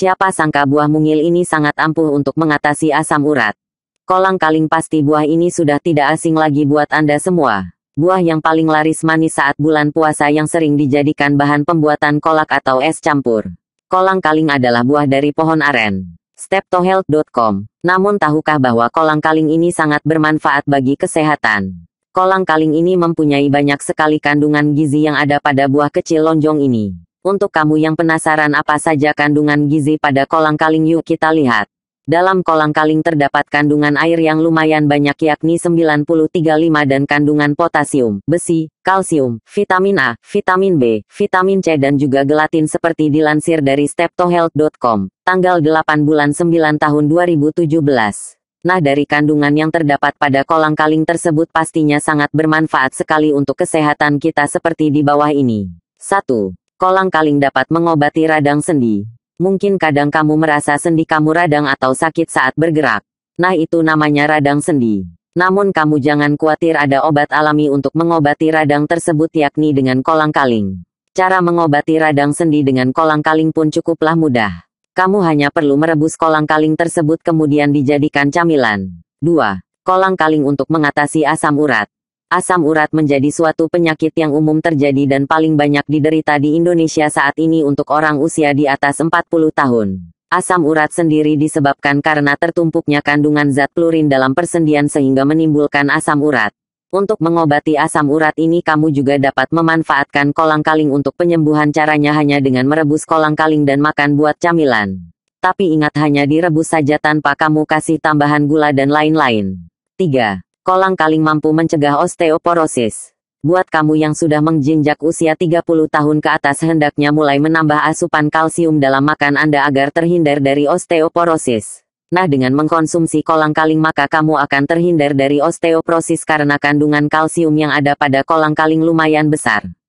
Siapa sangka buah mungil ini sangat ampuh untuk mengatasi asam urat. Kolang kaling pasti buah ini sudah tidak asing lagi buat Anda semua. Buah yang paling laris manis saat bulan puasa yang sering dijadikan bahan pembuatan kolak atau es campur. Kolang kaling adalah buah dari pohon aren. Steptohealth.com Namun tahukah bahwa kolang kaling ini sangat bermanfaat bagi kesehatan? Kolang kaling ini mempunyai banyak sekali kandungan gizi yang ada pada buah kecil lonjong ini. Untuk kamu yang penasaran apa saja kandungan gizi pada kolang-kaling yuk kita lihat. Dalam kolang-kaling terdapat kandungan air yang lumayan banyak yakni 93,5 dan kandungan potasium, besi, kalsium, vitamin A, vitamin B, vitamin C dan juga gelatin seperti dilansir dari steptohealth.com, tanggal 8 bulan 9 tahun 2017. Nah dari kandungan yang terdapat pada kolang-kaling tersebut pastinya sangat bermanfaat sekali untuk kesehatan kita seperti di bawah ini. 1 kolang-kaling dapat mengobati radang sendi. Mungkin kadang kamu merasa sendi kamu radang atau sakit saat bergerak. Nah itu namanya radang sendi. Namun kamu jangan khawatir ada obat alami untuk mengobati radang tersebut yakni dengan kolang-kaling. Cara mengobati radang sendi dengan kolang-kaling pun cukuplah mudah. Kamu hanya perlu merebus kolang-kaling tersebut kemudian dijadikan camilan. 2. Kolang-kaling untuk mengatasi asam urat. Asam urat menjadi suatu penyakit yang umum terjadi dan paling banyak diderita di Indonesia saat ini untuk orang usia di atas 40 tahun. Asam urat sendiri disebabkan karena tertumpuknya kandungan zat klorin dalam persendian sehingga menimbulkan asam urat. Untuk mengobati asam urat ini kamu juga dapat memanfaatkan kolang kaling untuk penyembuhan caranya hanya dengan merebus kolang kaling dan makan buat camilan. Tapi ingat hanya direbus saja tanpa kamu kasih tambahan gula dan lain-lain. 3 kolang kaling mampu mencegah osteoporosis. Buat kamu yang sudah menginjak usia 30 tahun ke atas hendaknya mulai menambah asupan kalsium dalam makan Anda agar terhindar dari osteoporosis. Nah dengan mengkonsumsi kolang kaling maka kamu akan terhindar dari osteoporosis karena kandungan kalsium yang ada pada kolang kaling lumayan besar.